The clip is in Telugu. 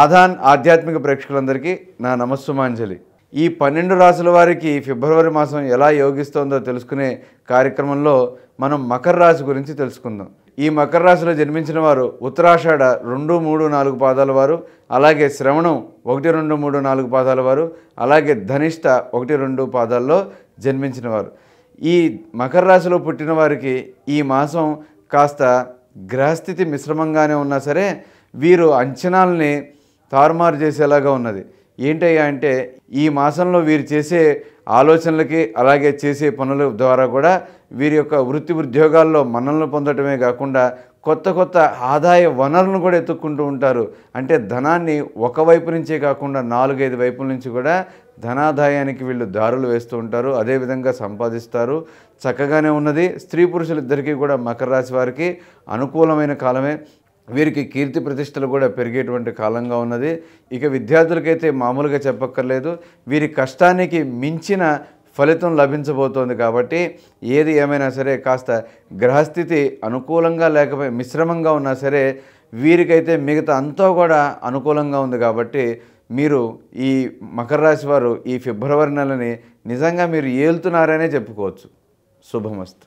ఆధాన్ ఆధ్యాత్మిక ప్రేక్షకులందరికీ నా నమస్సుమాంజలి ఈ పన్నెండు రాసుల వారికి ఫిబ్రవరి మాసం ఎలా యోగిస్తోందో తెలుసుకునే కార్యక్రమంలో మనం మకర రాశి గురించి తెలుసుకుందాం ఈ మకర రాశిలో జన్మించిన వారు ఉత్తరాషాఢ రెండు మూడు నాలుగు పాదాల వారు అలాగే శ్రవణం ఒకటి రెండు మూడు నాలుగు పాదాల వారు అలాగే ధనిష్ట ఒకటి రెండు పాదాల్లో జన్మించిన వారు ఈ మకర రాశిలో పుట్టిన వారికి ఈ మాసం కాస్త గ్రహస్థితి మిశ్రమంగానే ఉన్నా సరే వీరు అంచనాలని తారుమారు చేసేలాగా ఉన్నది ఏంటయ్యా అంటే ఈ మాసంలో వీరు చేసే ఆలోచనలకి అలాగే చేసే పనుల ద్వారా కూడా వీరి యొక్క వృత్తి ఉద్యోగాల్లో మన్నలను పొందటమే కాకుండా కొత్త కొత్త ఆదాయ వనరులను కూడా ఎత్తుక్కుంటూ ఉంటారు అంటే ధనాన్ని ఒకవైపు నుంచే కాకుండా నాలుగైదు వైపుల నుంచి కూడా ధనాదాయానికి వీళ్ళు దారులు వేస్తూ ఉంటారు అదేవిధంగా సంపాదిస్తారు చక్కగానే ఉన్నది స్త్రీ పురుషులిద్దరికీ కూడా మకర రాశి వారికి అనుకూలమైన కాలమే వీరికి కీర్తి ప్రతిష్టలు కూడా పెరిగేటువంటి కాలంగా ఉన్నది ఇక విద్యార్థులకైతే మామూలుగా చెప్పక్కర్లేదు వీరి కష్టానికి మించిన ఫలితం లభించబోతోంది కాబట్టి ఏది ఏమైనా సరే కాస్త గ్రహస్థితి అనుకూలంగా లేకపోయి మిశ్రమంగా ఉన్నా సరే వీరికైతే మిగతా అంతా కూడా అనుకూలంగా ఉంది కాబట్టి మీరు ఈ మకర రాశి వారు ఈ ఫిబ్రవరి నెలని నిజంగా మీరు ఏలుతున్నారనే చెప్పుకోవచ్చు శుభమస్తు